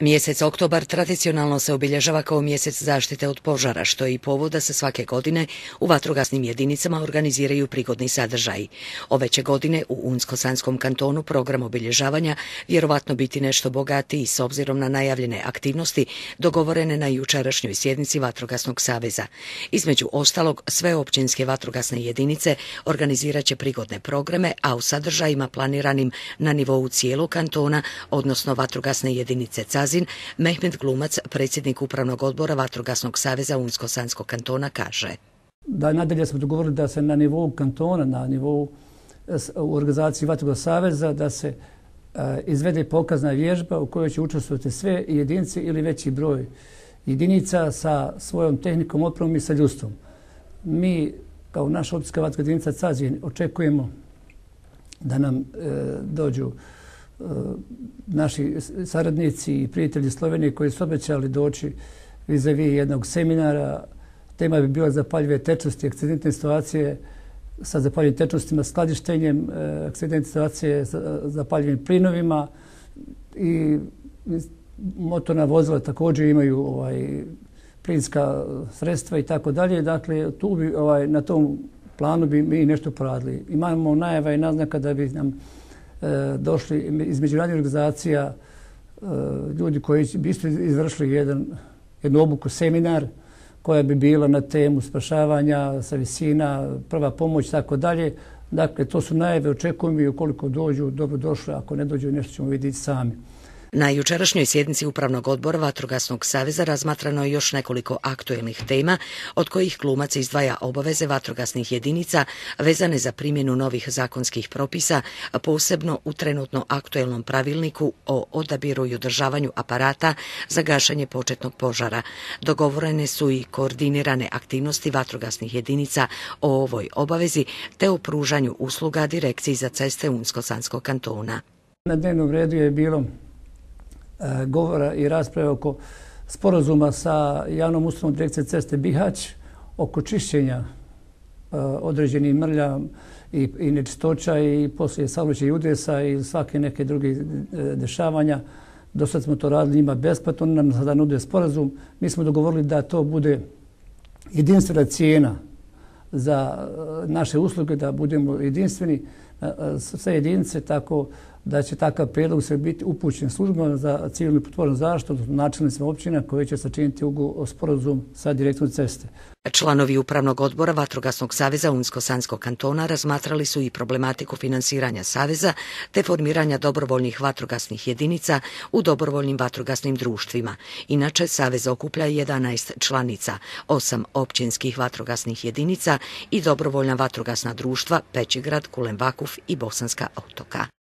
Mjesec oktobar tradicionalno se obilježava kao mjesec zaštite od požara, što je i povod da se svake godine u vatrogasnim jedinicama organiziraju prigodni sadržaj. Ove godine u Unsko-Sanskom kantonu program obilježavanja vjerovatno biti nešto bogatiji s obzirom na najavljene aktivnosti dogovorene na jučerašnjoj sjednici Vatrogasnog saveza. Između ostalog, sve općinske vatrogasne jedinice organizirat će prigodne programe, a u sadržajima planiranim na nivou cijelog kantona, odnosno vatrogasne jedinice Cazina, Pazin, Mehmet Glumac, predsjednik Upravnog odbora Vatrogasnog saveza Unsko-Sanskog kantona, kaže. Da, nadalje smo dogovorili da se na nivou kantona, na nivou eh, u organizaciji Vatrogasnog saveza, da se eh, izvede pokazna vježba u kojoj će učestvovati sve jedinice ili veći broj jedinica sa svojom tehnikom, opravom i sa ljudstvom. Mi, kao naša opcijska vatrogasna jedinica očekujemo da nam eh, dođu učestvovati E, naši saradnici i prijatelji Slovenije koji su obećali doći vizavi jednog seminara. Tema bi bila zapaljive tečnosti, akcidentne situacije sa zapaljivim tečnostima, skladištenjem, e, akcidentne situacije sa zapaljivim plinovima i motorna vozila također imaju ovaj plinska sredstva i tako dalje. Dakle, tu bi, ovaj, na tom planu bi mi nešto poradili. Imamo najava i naznaka da bi nam E, došli iz međunarodnih organizacija e, ljudi koji bi isto izvršili jedan, jednu obuku, seminar koja bi bila na temu spašavanja sa visina, prva pomoć i tako dalje. Dakle, to su najave, očekujem i ukoliko dođu, dobro došli, ako ne dođu, nešto ćemo vidjeti sami. Na jučerašnjoj sjednici Upravnog odbora Vatrogasnog saveza razmatrano je još nekoliko aktuelnih tema, od kojih glumac izdvaja obaveze vatrogasnih jedinica vezane za primjenu novih zakonskih propisa, posebno u trenutno aktuelnom pravilniku o odabiru i održavanju aparata za gašanje početnog požara. Dogovorene su i koordinirane aktivnosti vatrogasnih jedinica o ovoj obavezi te o pružanju usluga Direkciji za ceste Unsko-Sanskog kantona. Na dnevnom redu je bilo E, govora i rasprave oko sporazuma sa javnom ustavom direkcije ceste Bihać oko čišćenja e, određenih mrlja i nečistoća i poslije savrućeg udresa i svake neke druge e, dešavanja. Do sad smo to radili njima besplatno, oni nam sada nude sporazum. Mi smo dogovorili da to bude jedinstvena cijena za naše usluge, da budemo jedinstveni sa jedinice, tako da će takav prijedlog se biti upućen službama za civilnu potvornu zaštu, načinili smo općina koji će sačiniti ugu o sporozum sa direktom ceste. Članovi Upravnog odbora Vatrogasnog saveza Unsko-Sanskog kantona razmatrali su i problematiku finansiranja saveza te formiranja dobrovoljnih vatrogasnih jedinica u dobrovoljnim vatrogasnim društvima. Inače, savez okuplja 11 članica, 8 općinskih vatrogasnih jedinica i dobrovoljna vatrogasna društva Pećigrad, Kulembakuf i Bosanska otoka.